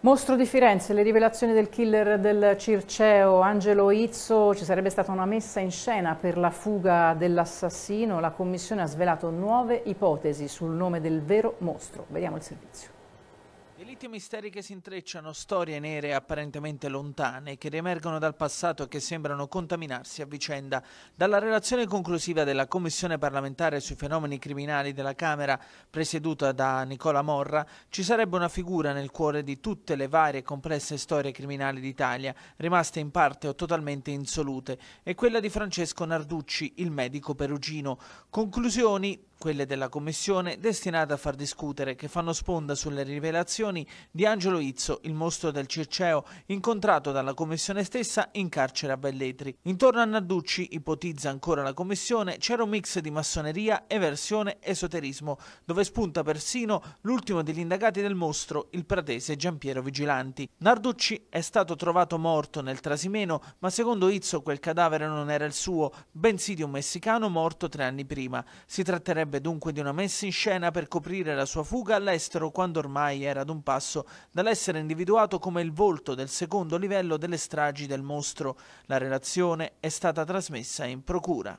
Mostro di Firenze, le rivelazioni del killer del Circeo Angelo Izzo, ci sarebbe stata una messa in scena per la fuga dell'assassino, la commissione ha svelato nuove ipotesi sul nome del vero mostro. Vediamo il servizio. Delitti misteri che si intrecciano, storie nere apparentemente lontane, che riemergono dal passato e che sembrano contaminarsi a vicenda. Dalla relazione conclusiva della Commissione parlamentare sui fenomeni criminali della Camera, presieduta da Nicola Morra, ci sarebbe una figura nel cuore di tutte le varie e complesse storie criminali d'Italia, rimaste in parte o totalmente insolute, è quella di Francesco Narducci, il medico perugino. Conclusioni quelle della commissione destinate a far discutere, che fanno sponda sulle rivelazioni di Angelo Izzo, il mostro del Circeo, incontrato dalla commissione stessa in carcere a Belletri. Intorno a Narducci, ipotizza ancora la commissione, c'era un mix di massoneria, eversione, esoterismo, dove spunta persino l'ultimo degli indagati del mostro, il pratese Giampiero Vigilanti. Narducci è stato trovato morto nel Trasimeno, ma secondo Izzo quel cadavere non era il suo, bensì di un messicano morto tre anni prima. Si tratterebbe tratterebbe dunque di una messa in scena per coprire la sua fuga all'estero quando ormai era ad un passo dall'essere individuato come il volto del secondo livello delle stragi del mostro. La relazione è stata trasmessa in procura.